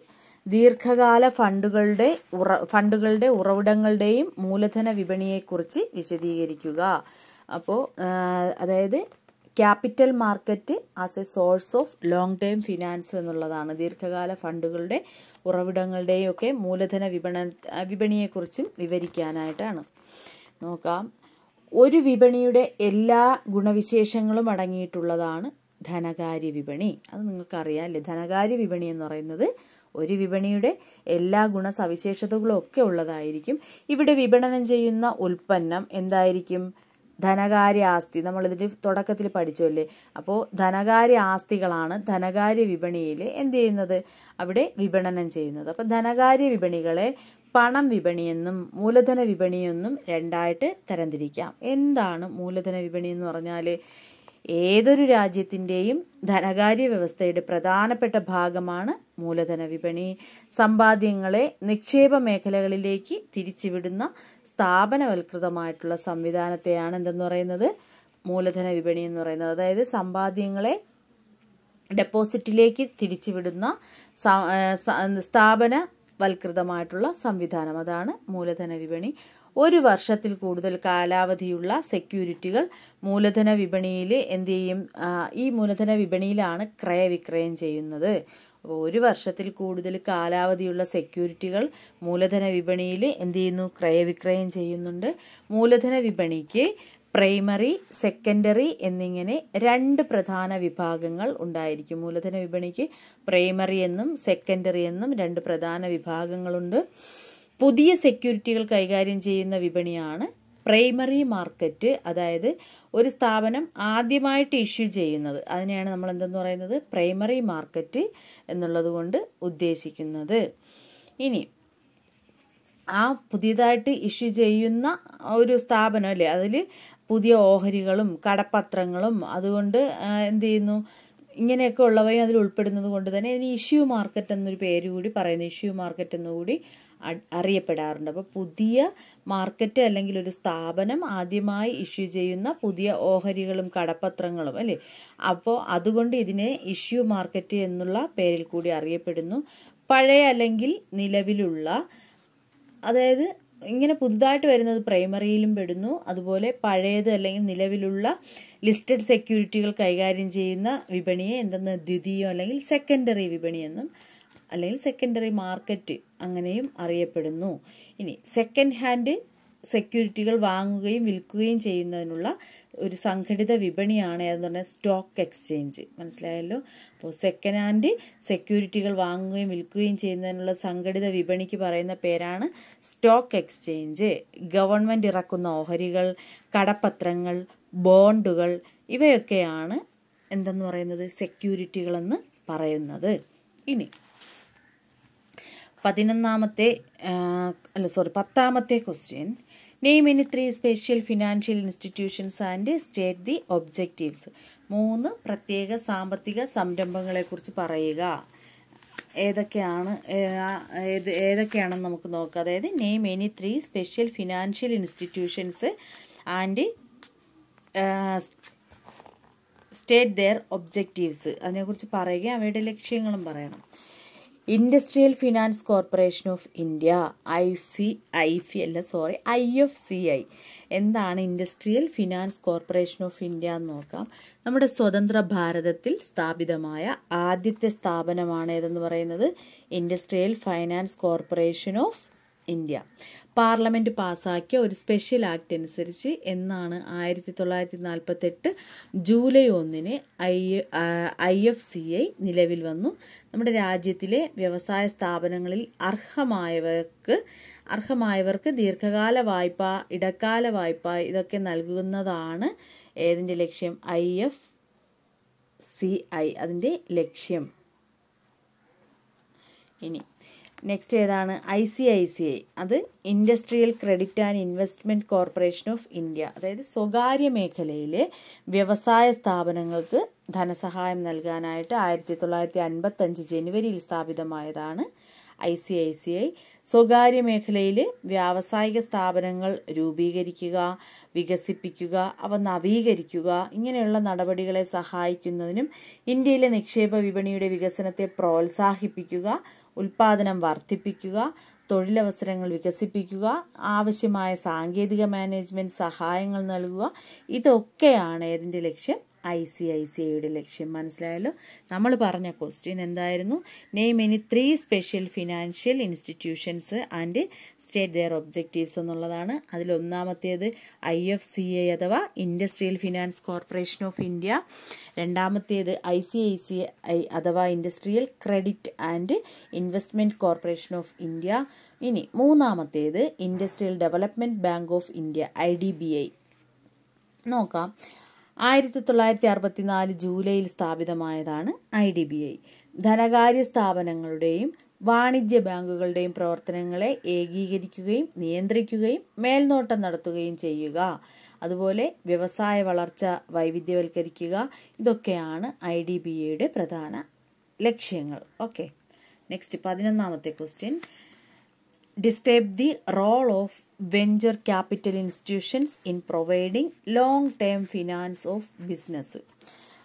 ദീർഘകാല ഫണ്ടുകളുടെ ഉറ ഫണ്ടുകളുടെ ഉറവിടങ്ങളുടെയും മൂലധന വിപണിയെക്കുറിച്ച് വിശദീകരിക്കുക അപ്പോൾ അതായത് capital market as a source of long term finance എന്നുള്ളതാണ് ദീർഘകാല ഫണ്ടുകളുടെ ഉറവിടങ്ങളുടെയും ഒക്കെ മൂലധന വിപണ വിപണിയെക്കുറിച്ചും വിവരിക്കാനായിട്ടാണ് നോക്കാം ഒരു വിപണിയുടെ എല്ലാ ഗുണവിശേഷങ്ങളും അടങ്ങിയിട്ടുള്ളതാണ് ധനകാര്യ വിപണി അത് നിങ്ങൾക്കറിയാമല്ലേ ധനകാര്യ വിപണി എന്ന് പറയുന്നത് ഒരു വിപണിയുടെ എല്ലാ ഗുണസവിശേഷതകളും ഒക്കെ ഉള്ളതായിരിക്കും ഇവിടെ വിപണനം ചെയ്യുന്ന ഉൽപ്പന്നം എന്തായിരിക്കും ധനകാര്യ ആസ്തി നമ്മളിതിൽ തുടക്കത്തിൽ പഠിച്ചല്ലേ അപ്പോൾ ധനകാര്യ ആസ്തികളാണ് ധനകാര്യ വിപണിയിൽ എന്ത് ചെയ്യുന്നത് അവിടെ വിപണനം ചെയ്യുന്നത് അപ്പോൾ ധനകാര്യ വിപണികളെ പണം വിപണിയെന്നും മൂലധന വിപണിയെന്നും രണ്ടായിട്ട് തരംതിരിക്കാം എന്താണ് മൂലധന വിപണി എന്ന് പറഞ്ഞാൽ ഏതൊരു രാജ്യത്തിൻ്റെയും ധനകാര്യ വ്യവസ്ഥയുടെ പ്രധാനപ്പെട്ട ഭാഗമാണ് മൂലധന വിപണി സമ്പാദ്യങ്ങളെ നിക്ഷേപ മേഖലകളിലേക്ക് തിരിച്ചുവിടുന്ന സ്ഥാപനവൽകൃതമായിട്ടുള്ള സംവിധാനത്തെയാണ് എന്തെന്ന് പറയുന്നത് മൂലധന വിപണി എന്ന് പറയുന്നത് അതായത് സമ്പാദ്യങ്ങളെ ഡെപ്പോസിറ്റിലേക്ക് തിരിച്ചുവിടുന്ന സ്ഥാപന വൽകൃതമായിട്ടുള്ള സംവിധാനം അതാണ് മൂലധന വിപണി ഒരു വർഷത്തിൽ കൂടുതൽ കാലാവധിയുള്ള സെക്യൂരിറ്റികൾ മൂലധന വിപണിയിൽ എന്ത് ചെയ്യും ഈ മൂലധന വിപണിയിലാണ് ക്രയവിക്രയം ചെയ്യുന്നത് അപ്പോൾ ഒരു വർഷത്തിൽ കൂടുതൽ കാലാവധിയുള്ള സെക്യൂരിറ്റികൾ മൂലധന വിപണിയിൽ എന്ത് ചെയ്യുന്നു ക്രയവിക്രയം ചെയ്യുന്നുണ്ട് മൂലധന വിപണിക്ക് പ്രൈമറി സെക്കൻഡറി എന്നിങ്ങനെ രണ്ട് പ്രധാന വിഭാഗങ്ങൾ ഉണ്ടായിരിക്കും മൂലധന വിപണിക്ക് പ്രൈമറി എന്നും സെക്കൻഡറി എന്നും രണ്ട് പ്രധാന വിഭാഗങ്ങളുണ്ട് പുതിയ സെക്യൂരിറ്റികൾ കൈകാര്യം ചെയ്യുന്ന വിപണിയാണ് പ്രൈമറി മാർക്കറ്റ് അതായത് ഒരു സ്ഥാപനം ആദ്യമായിട്ട് ഇഷ്യൂ ചെയ്യുന്നത് അതിനെയാണ് നമ്മൾ എന്തെന്ന് പറയുന്നത് പ്രൈമറി മാർക്കറ്റ് എന്നുള്ളത് കൊണ്ട് ഉദ്ദേശിക്കുന്നത് ഇനി ആ പുതിയതായിട്ട് ഇഷ്യൂ ചെയ്യുന്ന ഒരു സ്ഥാപനം അല്ലേ അതിൽ പുതിയ ഓഹരികളും കടപ്പത്രങ്ങളും അതുകൊണ്ട് എന്ത് ചെയ്യുന്നു ഇങ്ങനെയൊക്കെ ഉള്ളവയും അതിൽ ഉൾപ്പെടുന്നത് കൊണ്ട് തന്നെ ഇനി ഇഷ്യൂ മാർക്കറ്റ് എന്നൊരു പേര് കൂടി പറയുന്നു ഇഷ്യൂ മാർക്കറ്റ് എന്നുകൂടി അറിയപ്പെടാറുണ്ട് അപ്പോൾ പുതിയ മാർക്കറ്റ് അല്ലെങ്കിൽ ഒരു സ്ഥാപനം ആദ്യമായി ഇഷ്യൂ ചെയ്യുന്ന പുതിയ ഓഹരികളും കടപ്പത്രങ്ങളും അല്ലേ അപ്പോൾ അതുകൊണ്ട് ഇതിനെ ഇഷ്യൂ മാർക്കറ്റ് എന്നുള്ള പേരിൽ കൂടി അറിയപ്പെടുന്നു പഴയ അല്ലെങ്കിൽ നിലവിലുള്ള അതായത് ഇങ്ങനെ പുതുതായിട്ട് വരുന്നത് പ്രൈമറിയിലും പെടുന്നു അതുപോലെ പഴയത് അല്ലെങ്കിൽ നിലവിലുള്ള ലിസ്റ്റഡ് സെക്യൂരിറ്റികൾ കൈകാര്യം ചെയ്യുന്ന വിപണിയെ എന്തെന്ന് ദ്വിതീയം അല്ലെങ്കിൽ സെക്കൻഡറി വിപണി എന്നും അല്ലെങ്കിൽ സെക്കൻഡറി മാർക്കറ്റ് അങ്ങനെയും അറിയപ്പെടുന്നു ഇനി സെക്കൻഡ് ഹാൻഡ് സെക്യൂരിറ്റികൾ വാങ്ങുകയും വിൽക്കുകയും ചെയ്യുന്നതിനുള്ള ഒരു സംഘടിത വിപണിയാണ് എന്ന് പറഞ്ഞാൽ സ്റ്റോക്ക് എക്സ്ചേഞ്ച് മനസ്സിലായല്ലോ അപ്പോൾ സെക്കൻഡ് ഹാൻഡ് സെക്യൂരിറ്റികൾ വാങ്ങുകയും വിൽക്കുകയും ചെയ്യുന്നതിനുള്ള സംഘടിത വിപണിക്ക് പറയുന്ന പേരാണ് സ്റ്റോക്ക് എക്സ്ചേഞ്ച് ഗവൺമെൻറ് ഇറക്കുന്ന ഓഹരികൾ കടപ്പത്രങ്ങൾ ബോണ്ടുകൾ ഇവയൊക്കെയാണ് എന്തെന്ന് പറയുന്നത് സെക്യൂരിറ്റികളെന്ന് പറയുന്നത് ഇനി പതിനൊന്നാമത്തെ അല്ല സോറി പത്താമത്തെ question name any three special financial institutions and state the objectives മൂന്ന് പ്രത്യേക സാമ്പത്തിക സംരംഭങ്ങളെക്കുറിച്ച് പറയുക ഏതൊക്കെയാണ് ഏത് ഏതൊക്കെയാണെന്ന് നമുക്ക് നോക്കാം അതായത് name any three special financial institutions and state their objectives അതിനെക്കുറിച്ച് പറയുകയും അവയുടെ ലക്ഷ്യങ്ങളും പറയണം Industrial Finance Corporation of India I F I F അല്ല sorry I F C I എന്താണ് Industrial Finance Corporation of India എന്ന് നോക്കാം നമ്മുടെ സ്വതന്ത്ര ഭാരതത്തിൽ സ്ഥാപിതമായ ആദ്യത്തെ സ്ഥാപനമാണ് ഏതെന്ന് പറയുന്നത് Industrial Finance Corporation of India parliament പാസ്സാക്കിയ ഒരു സ്പെഷ്യൽ ആക്ട് അനുസരിച്ച് എന്നാണ് ആയിരത്തി തൊള്ളായിരത്തി നാൽപ്പത്തെട്ട് ജൂലൈ ഒന്നിന് I I F C I നിലവിൽ വന്നു നമ്മുടെ രാജ്യത്തിലെ വ്യവസായ സ്ഥാപനങ്ങളിൽ അർഹമായവർക്ക് അർഹമായവർക്ക് ദീർഘകാല വായ്പ ഇടക്കാല വായ്പ ഇതൊക്കെ നൽകുന്നതാണ് ഏതിൻ്റെ ലക്ഷ്യം ഐ എഫ് സി ഐ അതിൻ്റെ ലക്ഷ്യം ഇനി നെക്സ്റ്റ് ഏതാണ് I C I C I അത് Industrial Credit and Investment Corporation of India അതായത് സ്വകാര്യ മേഖലയിലെ വ്യവസായ സ്ഥാപനങ്ങൾക്ക് ധനസഹായം നൽകാനായിട്ട് ആയിരത്തി തൊള്ളായിരത്തി അൻപത്തഞ്ച് ജനുവരിയിൽ സ്ഥാപിതമായതാണ് I C I C I സ്വകാര്യ മേഖലയിൽ വ്യാവസായിക സ്ഥാപനങ്ങൾ രൂപീകരിക്കുക വികസിപ്പിക്കുക അവ നവീകരിക്കുക ഇങ്ങനെയുള്ള നടപടികളെ സഹായിക്കുന്നതിനും ഇന്ത്യയിലെ നിക്ഷേപ വിപണിയുടെ വികസനത്തെ പ്രോത്സാഹിപ്പിക്കുക ഉൽപാദനം വർദ്ധിപ്പിക്കുക തൊഴിലവസരങ്ങൾ വികസിപ്പിക്കുക ആവശ്യമായ സാങ്കേതിക മാനേജ്മെൻറ്റ് സഹായങ്ങൾ നൽകുക ഇതൊക്കെയാണ് ഇതിൻ്റെ ലക്ഷ്യം ഐ സി ഐ സി ഐയുടെ ലക്ഷ്യം മനസ്സിലായല്ലോ നമ്മൾ പറഞ്ഞ ക്വസ്റ്റ്യൻ എന്തായിരുന്നു name any three special financial institutions and state their objectives എന്നുള്ളതാണ് അതിലൊന്നാമത്തേത് ഐ എഫ് സി ഐ അഥവാ Industrial Finance Corporation of India രണ്ടാമത്തേത് I C I C I അഥവാ Industrial Credit and Investment Corporation of India ഇനി മൂന്നാമത്തേത് Industrial Development Bank of India I D B I നോക്കാം ആയിരത്തി തൊള്ളായിരത്തി അറുപത്തിനാല് ജൂലൈയിൽ സ്ഥാപിതമായതാണ് ഐ ഡി ബി ഐ ധനകാര്യ സ്ഥാപനങ്ങളുടെയും വാണിജ്യ ബാങ്കുകളുടെയും പ്രവർത്തനങ്ങളെ ഏകീകരിക്കുകയും നിയന്ത്രിക്കുകയും മേൽനോട്ടം നടത്തുകയും ചെയ്യുക അതുപോലെ വ്യവസായ വളർച്ച വൈവിധ്യവൽക്കരിക്കുക ഇതൊക്കെയാണ് ഐ ഡി ബി എയുടെ പ്രധാന ലക്ഷ്യങ്ങൾ ഓക്കെ നെക്സ്റ്റ് പതിനൊന്നാമത്തെ question disturb the role of venture capital institutions in providing long term finance of business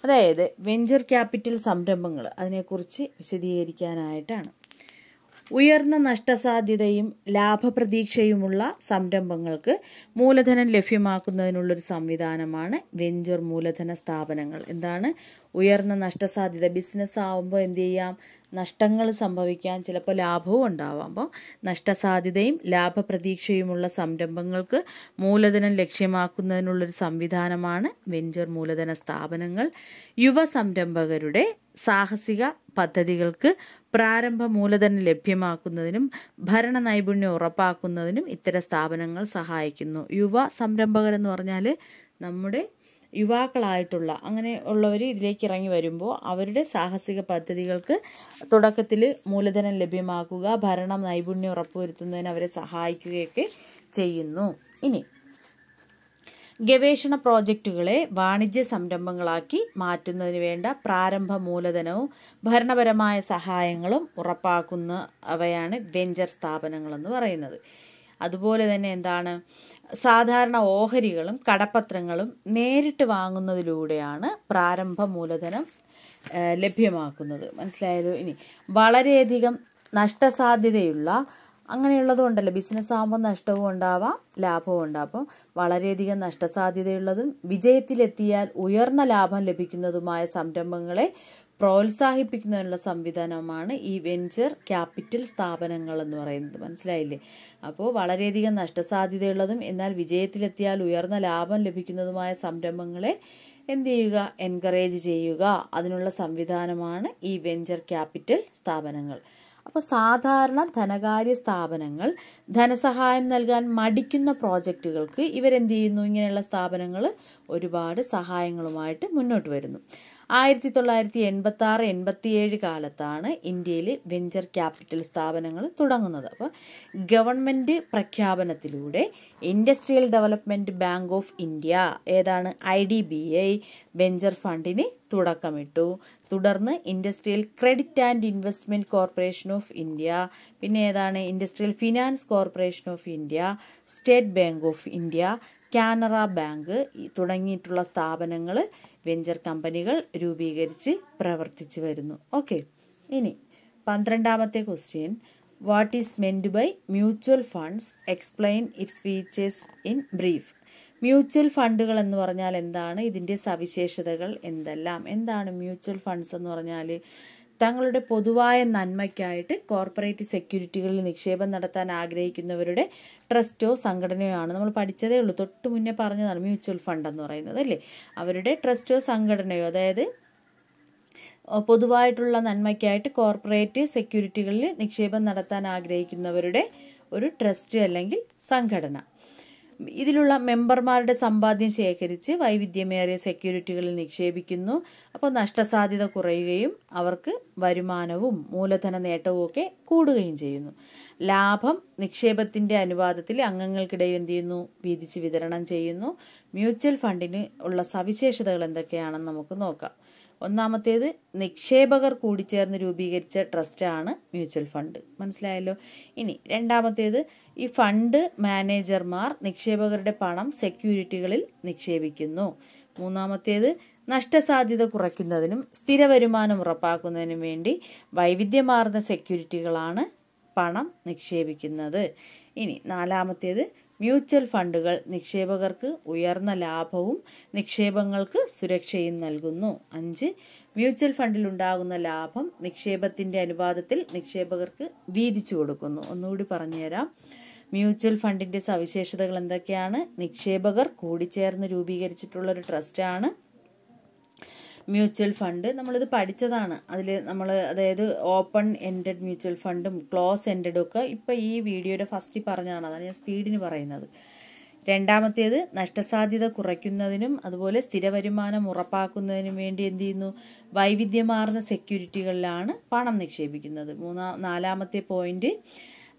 അതായത് വെഞ്ചർ ക്യാപിറ്റൽ സംരംഭങ്ങൾ അതിനെക്കുറിച്ച് വിശദീകരിക്കാനായിട്ടാണ് ഉയർന്ന നഷ്ടസാധ്യതയും ലാഭപ്രതീക്ഷയുമുള്ള സംരംഭങ്ങൾക്ക് മൂലധനം ലഭ്യമാക്കുന്നതിനുള്ളൊരു സംവിധാനമാണ് വെഞ്ചർ മൂലധന സ്ഥാപനങ്ങൾ എന്താണ് ഉയർന്ന നഷ്ടസാധ്യത ബിസിനസ് ആവുമ്പോൾ എന്ത് ചെയ്യാം നഷ്ടങ്ങൾ സംഭവിക്കാൻ ചിലപ്പോൾ ലാഭവും ഉണ്ടാവാം അപ്പോൾ നഷ്ടസാധ്യതയും ലാഭപ്രതീക്ഷയുമുള്ള സംരംഭങ്ങൾക്ക് മൂലധനം ലക്ഷ്യമാക്കുന്നതിനുള്ളൊരു സംവിധാനമാണ് വെഞ്ചർ മൂലധന സ്ഥാപനങ്ങൾ യുവ സംരംഭകരുടെ സാഹസിക പദ്ധതികൾക്ക് പ്രാരംഭ മൂലധനം ലഭ്യമാക്കുന്നതിനും ഭരണ നൈപുണ്യം ഉറപ്പാക്കുന്നതിനും ഇത്തരം സ്ഥാപനങ്ങൾ സഹായിക്കുന്നു യുവ സംരംഭകരെന്ന് പറഞ്ഞാൽ നമ്മുടെ യുവാക്കളായിട്ടുള്ള അങ്ങനെ ഉള്ളവർ ഇതിലേക്ക് ഇറങ്ങി വരുമ്പോൾ അവരുടെ സാഹസിക പദ്ധതികൾക്ക് തുടക്കത്തിൽ മൂലധനം ലഭ്യമാക്കുക ഭരണം നൈപുണ്യം ഉറപ്പുവരുത്തുന്നതിന് അവരെ സഹായിക്കുകയൊക്കെ ചെയ്യുന്നു ഇനി ഗവേഷണ പ്രോജക്റ്റുകളെ വാണിജ്യ സംരംഭങ്ങളാക്കി മാറ്റുന്നതിന് വേണ്ട പ്രാരംഭ മൂലധനവും ഭരണപരമായ സഹായങ്ങളും ഉറപ്പാക്കുന്നവയാണ് വെഞ്ചർ സ്ഥാപനങ്ങളെന്ന് പറയുന്നത് അതുപോലെ തന്നെ എന്താണ് സാധാരണ ഓഹരികളും കടപ്പത്രങ്ങളും നേരിട്ട് വാങ്ങുന്നതിലൂടെയാണ് പ്രാരംഭ മൂലധനം ലഭ്യമാക്കുന്നത് മനസ്സിലായാലോ ഇനി വളരെയധികം നഷ്ടസാധ്യതയുള്ള അങ്ങനെയുള്ളതും ഉണ്ടല്ലോ ബിസിനസ് ആകുമ്പോൾ നഷ്ടവും ഉണ്ടാവാം ലാഭവും ഉണ്ടാവും അപ്പം വളരെയധികം നഷ്ടസാധ്യതയുള്ളതും വിജയത്തിലെത്തിയാൽ ഉയർന്ന ലാഭം ലഭിക്കുന്നതുമായ സംരംഭങ്ങളെ പ്രോത്സാഹിപ്പിക്കുന്നതിനുള്ള സംവിധാനമാണ് ഈ വെഞ്ചർ ക്യാപിറ്റൽ സ്ഥാപനങ്ങൾ എന്ന് പറയുന്നത് മനസ്സിലായില്ലേ അപ്പോൾ വളരെയധികം നഷ്ടസാധ്യതയുള്ളതും എന്നാൽ വിജയത്തിലെത്തിയാൽ ഉയർന്ന ലാഭം ലഭിക്കുന്നതുമായ സംരംഭങ്ങളെ എന്ത് ചെയ്യുക എൻകറേജ് ചെയ്യുക അതിനുള്ള സംവിധാനമാണ് ഈ വെഞ്ചർ ക്യാപിറ്റൽ സ്ഥാപനങ്ങൾ അപ്പോൾ സാധാരണ ധനകാര്യ സ്ഥാപനങ്ങൾ ധനസഹായം നൽകാൻ മടിക്കുന്ന പ്രോജക്റ്റുകൾക്ക് ഇവരെന്ത് ചെയ്യുന്നു ഇങ്ങനെയുള്ള സ്ഥാപനങ്ങൾ ഒരുപാട് സഹായങ്ങളുമായിട്ട് മുന്നോട്ട് വരുന്നു ആയിരത്തി തൊള്ളായിരത്തി എൺപത്തി ആറ് എൺപത്തിയേഴ് കാലത്താണ് ഇന്ത്യയിൽ വെഞ്ചർ ക്യാപിറ്റൽ സ്ഥാപനങ്ങൾ തുടങ്ങുന്നത് അപ്പോൾ ഗവൺമെൻറ് പ്രഖ്യാപനത്തിലൂടെ Industrial Development Bank of India ഏതാണ് I D B I venture ഫണ്ടിന് തുടക്കമിട്ടു തുടർന്ന് Industrial Credit and Investment Corporation of India പിന്നെ ഏതാണ് Industrial Finance Corporation of India State Bank of India Canara bank തുടങ്ങിയിട്ടുള്ള സ്ഥാപനങ്ങൾ വെഞ്ചർ കമ്പനികൾ രൂപീകരിച്ച് പ്രവർത്തിച്ചു വരുന്നു ഓക്കെ ഇനി പന്ത്രണ്ടാമത്തെ question what is meant by mutual funds explain its features in brief mutual ഫണ്ടുകൾ എന്ന് പറഞ്ഞാൽ എന്താണ് ഇതിൻ്റെ സവിശേഷതകൾ എന്തെല്ലാം എന്താണ് മ്യൂച്വൽ ഫണ്ട്സ് എന്ന് പറഞ്ഞാൽ തങ്ങളുടെ പൊതുവായ നന്മയ്ക്കായിട്ട് കോർപ്പറേറ്റ് സെക്യൂരിറ്റികളിൽ നിക്ഷേപം നടത്താൻ ആഗ്രഹിക്കുന്നവരുടെ ട്രസ്റ്റോ സംഘടനയോ ആണ് നമ്മൾ പഠിച്ചതേ ഉള്ളൂ തൊട്ട് മുന്നേ പറഞ്ഞതാണ് മ്യൂച്വൽ ഫണ്ട് എന്ന് പറയുന്നത് അല്ലേ അവരുടെ ട്രസ്റ്റോ സംഘടനയോ അതായത് പൊതുവായിട്ടുള്ള നന്മയ്ക്കായിട്ട് കോർപ്പറേറ്റ് സെക്യൂരിറ്റികളിൽ നിക്ഷേപം നടത്താൻ ആഗ്രഹിക്കുന്നവരുടെ ഒരു ട്രസ്റ്റ് അല്ലെങ്കിൽ സംഘടന ഇതിലുള്ള മെമ്പർമാരുടെ സമ്പാദ്യം ശേഖരിച്ച് വൈവിധ്യമേറിയ സെക്യൂരിറ്റികളിൽ നിക്ഷേപിക്കുന്നു അപ്പോൾ നഷ്ടസാധ്യത കുറയുകയും അവർക്ക് വരുമാനവും മൂലധന നേട്ടവും ഒക്കെ കൂടുകയും ചെയ്യുന്നു ലാഭം നിക്ഷേപത്തിൻ്റെ അനുപാതത്തിൽ അംഗങ്ങൾക്കിടയിൽ എന്ത് ചെയ്യുന്നു വീതിച്ച് വിതരണം ചെയ്യുന്നു മ്യൂച്വൽ ഫണ്ടിന് ഉള്ള സവിശേഷതകൾ എന്തൊക്കെയാണെന്ന് നമുക്ക് നോക്കാം ഒന്നാമത്തേത് നിക്ഷേപകർ കൂടിച്ചേർന്ന് രൂപീകരിച്ച ട്രസ്റ്റാണ് മ്യൂച്വൽ ഫണ്ട് മനസ്സിലായല്ലോ ഇനി രണ്ടാമത്തേത് ഈ ഫണ്ട് മാനേജർമാർ നിക്ഷേപകരുടെ പണം സെക്യൂരിറ്റികളിൽ നിക്ഷേപിക്കുന്നു മൂന്നാമത്തേത് നഷ്ടസാധ്യത കുറയ്ക്കുന്നതിനും സ്ഥിര വരുമാനം ഉറപ്പാക്കുന്നതിനും വേണ്ടി വൈവിധ്യമാർന്ന സെക്യൂരിറ്റികളാണ് പണം നിക്ഷേപിക്കുന്നത് ഇനി നാലാമത്തേത് മ്യൂച്വൽ ഫണ്ടുകൾ നിക്ഷേപകർക്ക് ഉയർന്ന ലാഭവും നിക്ഷേപങ്ങൾക്ക് സുരക്ഷയും നൽകുന്നു അഞ്ച് മ്യൂച്വൽ ഫണ്ടിൽ ഉണ്ടാകുന്ന ലാഭം നിക്ഷേപത്തിൻ്റെ അനുപാതത്തിൽ നിക്ഷേപകർക്ക് വീതിച്ചു കൊടുക്കുന്നു ഒന്നുകൂടി പറഞ്ഞുതരാം മ്യൂച്വൽ ഫണ്ടിൻ്റെ സവിശേഷതകൾ എന്തൊക്കെയാണ് നിക്ഷേപകർ കൂടിച്ചേർന്ന് രൂപീകരിച്ചിട്ടുള്ള ഒരു ട്രസ്റ്റാണ് മ്യൂച്വൽ ഫണ്ട് നമ്മളിത് പഠിച്ചതാണ് അതിൽ നമ്മൾ അതായത് ഓപ്പൺ എൻഡഡ് മ്യൂച്വൽ ഫണ്ടും ക്ലോസ് എൻഡഡും ഒക്കെ ഇപ്പം ഈ വീഡിയോയുടെ ഫസ്റ്റ് പറഞ്ഞതാണ് അതാണ് ഞാൻ സ്പീഡിന് പറയുന്നത് രണ്ടാമത്തേത് നഷ്ടസാധ്യത കുറയ്ക്കുന്നതിനും അതുപോലെ സ്ഥിരവരുമാനം ഉറപ്പാക്കുന്നതിനും വേണ്ടി എന്ത് ചെയ്യുന്നു വൈവിധ്യമാർന്ന സെക്യൂരിറ്റികളിലാണ് പണം നിക്ഷേപിക്കുന്നത് മൂന്നാ നാലാമത്തെ പോയിന്റ്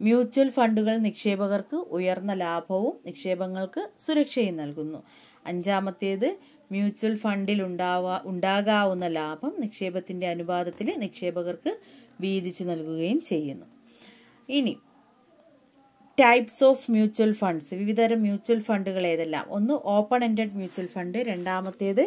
മ്യൂച്വൽ ഫണ്ടുകൾ നിക്ഷേപകർക്ക് ഉയർന്ന ലാഭവും നിക്ഷേപങ്ങൾക്ക് സുരക്ഷയും നൽകുന്നു അഞ്ചാമത്തേത് മ്യൂച്വൽ ഫണ്ടിൽ ഉണ്ടാവാ ഉണ്ടാകാവുന്ന ലാഭം നിക്ഷേപത്തിൻ്റെ അനുപാതത്തിൽ നിക്ഷേപകർക്ക് വീതിച്ചു നൽകുകയും ചെയ്യുന്നു ഇനി ടൈപ്സ് ഓഫ് മ്യൂച്വൽ ഫണ്ട്സ് വിവിധതരം മ്യൂച്വൽ ഫണ്ടുകൾ ഏതെല്ലാം ഒന്ന് ഓപ്പൺ എൻഡഡ് മ്യൂച്വൽ ഫണ്ട് രണ്ടാമത്തേത്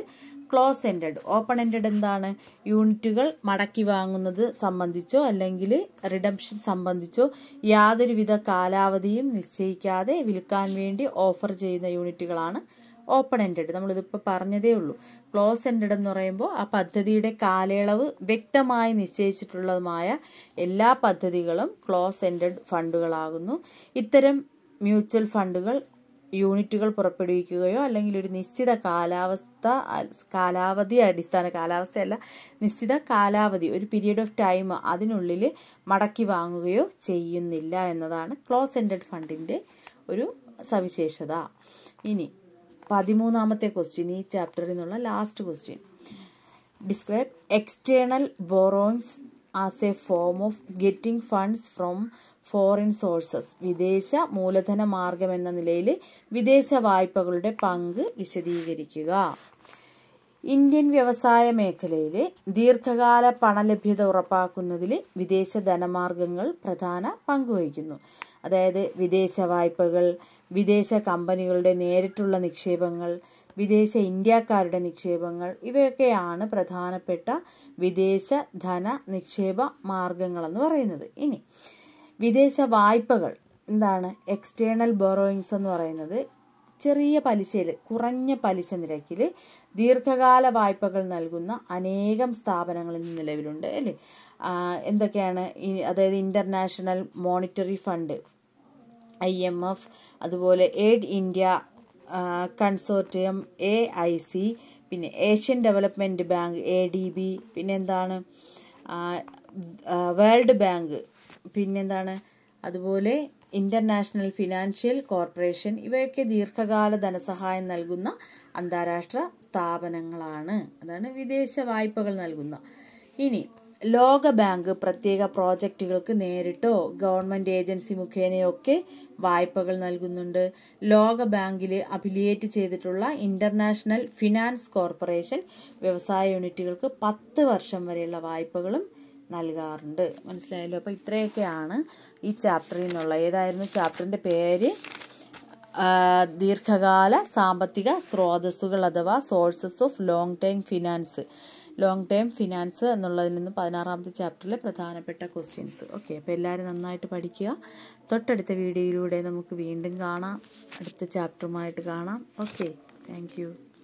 ക്ലോസ് എൻഡഡ് ഓപ്പൺ എൻഡഡ് എന്താണ് യൂണിറ്റുകൾ മടക്കി വാങ്ങുന്നത് സംബന്ധിച്ചോ അല്ലെങ്കിൽ റിഡംഷൻ സംബന്ധിച്ചോ യാതൊരുവിധ കാലാവധിയും നിശ്ചയിക്കാതെ വിൽക്കാൻ വേണ്ടി ഓഫർ ചെയ്യുന്ന യൂണിറ്റുകളാണ് ഓപ്പൺ എൻഡഡ് നമ്മളിതിപ്പോൾ പറഞ്ഞതേ ഉള്ളൂ ക്ലോസ് എൻഡഡ് എന്ന് പറയുമ്പോൾ ആ പദ്ധതിയുടെ കാലയളവ് വ്യക്തമായി നിശ്ചയിച്ചിട്ടുള്ളതുമായ എല്ലാ പദ്ധതികളും ക്ലോസ് എൻഡഡ് ഫണ്ടുകളാകുന്നു ഇത്തരം മ്യൂച്വൽ ഫണ്ടുകൾ യൂണിറ്റുകൾ പുറപ്പെടുവിക്കുകയോ അല്ലെങ്കിൽ ഒരു നിശ്ചിത കാലാവസ്ഥ കാലാവധി അടിസ്ഥാന കാലാവസ്ഥയല്ല നിശ്ചിത കാലാവധി ഒരു പീരീഡ് ഓഫ് ടൈം അതിനുള്ളിൽ മടക്കി വാങ്ങുകയോ ചെയ്യുന്നില്ല എന്നതാണ് ക്ലോസ് എൻഡഡ് ഫണ്ടിൻ്റെ ഒരു സവിശേഷത ഇനി പതിമൂന്നാമത്തെ ക്വസ്റ്റ്യൻ ഈ ചാപ്റ്ററിൽ നിന്നുള്ള last question describe external borrowings as a form of getting funds from foreign sources വിദേശ മൂലധന മാർഗം എന്ന നിലയിൽ വിദേശ വായ്പകളുടെ പങ്ക് വിശദീകരിക്കുക ഇന്ത്യൻ വ്യവസായ മേഖലയിലെ ദീർഘകാല പണലഭ്യത ഉറപ്പാക്കുന്നതിൽ വിദേശ ധനമാർഗങ്ങൾ പ്രധാന പങ്കുവഹിക്കുന്നു അതായത് വിദേശ വായ്പകൾ വിദേശ കമ്പനികളുടെ നേരിട്ടുള്ള നിക്ഷേപങ്ങൾ വിദേശ ഇന്ത്യക്കാരുടെ നിക്ഷേപങ്ങൾ ഇവയൊക്കെയാണ് പ്രധാനപ്പെട്ട വിദേശ ധന നിക്ഷേപ മാർഗങ്ങളെന്ന് പറയുന്നത് ഇനി വിദേശ വായ്പകൾ എന്താണ് എക്സ്റ്റേണൽ ബോറോയിങ്സ് എന്ന് പറയുന്നത് ചെറിയ പലിശയിൽ കുറഞ്ഞ പലിശ നിരക്കിൽ ദീർഘകാല വായ്പകൾ നൽകുന്ന അനേകം സ്ഥാപനങ്ങൾ ഇന്ന് നിലവിലുണ്ട് അല്ലേ എന്തൊക്കെയാണ് അതായത് international monetary fund I M F അതുപോലെ aid India consortium A I C പിന്നെ Asian development bank A D B പിന്നെന്താണ് വേൾഡ് ബാങ്ക് പിന്നെന്താണ് അതുപോലെ ഇൻ്റർനാഷണൽ ഫിനാൻഷ്യൽ കോർപ്പറേഷൻ ഇവയൊക്കെ ദീർഘകാല ധനസഹായം നൽകുന്ന അന്താരാഷ്ട്ര സ്ഥാപനങ്ങളാണ് അതാണ് വിദേശ വായ്പകൾ നൽകുന്ന ഇനി ലോകബാങ്ക് പ്രത്യേക പ്രോജക്റ്റുകൾക്ക് നേരിട്ടോ ഗവൺമെൻറ് ഏജൻസി മുഖേനയോ ഒക്കെ വായ്പകൾ നൽകുന്നുണ്ട് ലോകബാങ്കിൽ അഫിലിയേറ്റ് ചെയ്തിട്ടുള്ള ഇൻ്റർനാഷണൽ ഫിനാൻസ് കോർപ്പറേഷൻ വ്യവസായ യൂണിറ്റുകൾക്ക് പത്ത് വർഷം വരെയുള്ള വായ്പകളും നൽകാറുണ്ട് മനസ്സിലായല്ലോ അപ്പോൾ ഇത്രയൊക്കെയാണ് ഈ ചാപ്റ്ററിൽ നിന്നുള്ള ഏതായിരുന്നു ചാപ്റ്ററിൻ്റെ പേര് ദീർഘകാല സാമ്പത്തിക സ്രോതസ്സുകൾ അഥവാ sources of long term finance long term finance എന്നുള്ളതിൽ നിന്ന് പതിനാറാമത്തെ ചാപ്റ്ററിലെ പ്രധാനപ്പെട്ട ക്വസ്റ്റ്യൻസ് ഓക്കെ അപ്പോൾ എല്ലാവരും നന്നായിട്ട് പഠിക്കുക തൊട്ടടുത്ത വീഡിയോയിലൂടെ നമുക്ക് വീണ്ടും കാണാം അടുത്ത ചാപ്റ്ററുമായിട്ട് കാണാം ഓക്കെ താങ്ക്